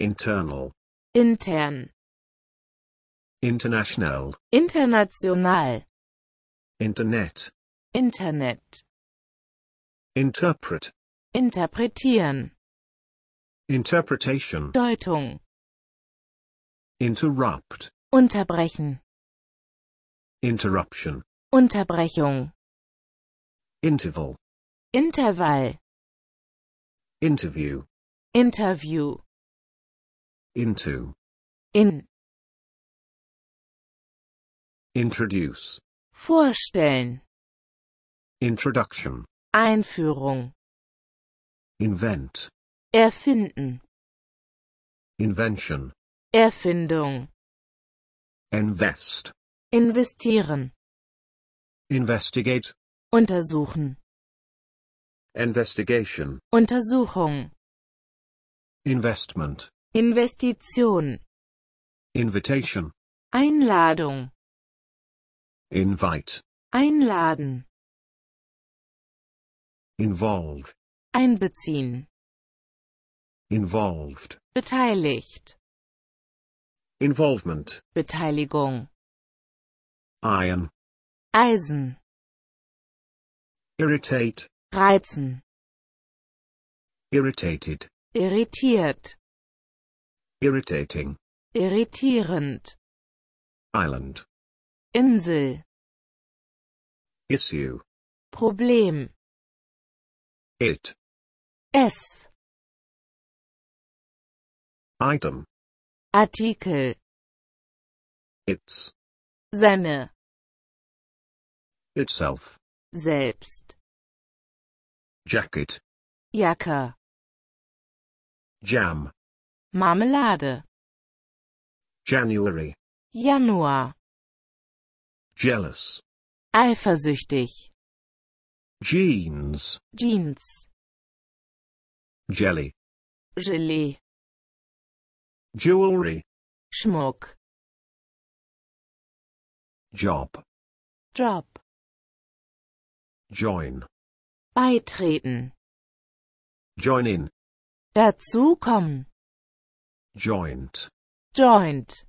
internal, intern, international, international, internet, Internet, interpret, interpretieren, interpretation, Deutung, interrupt, unterbrechen, interruption, Unterbrechung, interval, Intervall, interview, Interview, into, in, introduce, vorstellen, introduction, Einführung, invent, erfinden, invention, Erfindung, invest, investieren, investigate, untersuchen, investigation, Untersuchung, investment, Investition. Invitation. Einladung. Invite. Einladen. Involve. Einbeziehen. Involved. Beteiligt. Involvement. Beteiligung. Iron. Eisen. Irritate. Reizen. Irritated. Irritiert. Irritating. Irritierend. Island. Insel. Issue. Problem. It. Es. Item. Artikel. Its. Seine. Itself. Selbst. Jacket. Jacke. Jam. Marmelade. January. Januar. Jealous. Eifersüchtig. Jeans. Jeans. Jelly. Gelee. Jewelry. Schmuck. Job. Job. Join. Beitreten. Join in. Dazu kommen. Joint. Joint.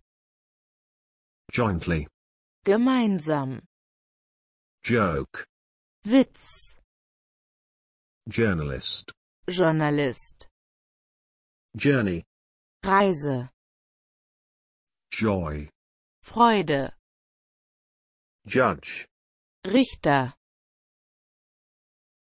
Jointly. Gemeinsam. Joke. Witz. Journalist. Journalist. Journey. Reise. Joy. Freude. Judge. Richter.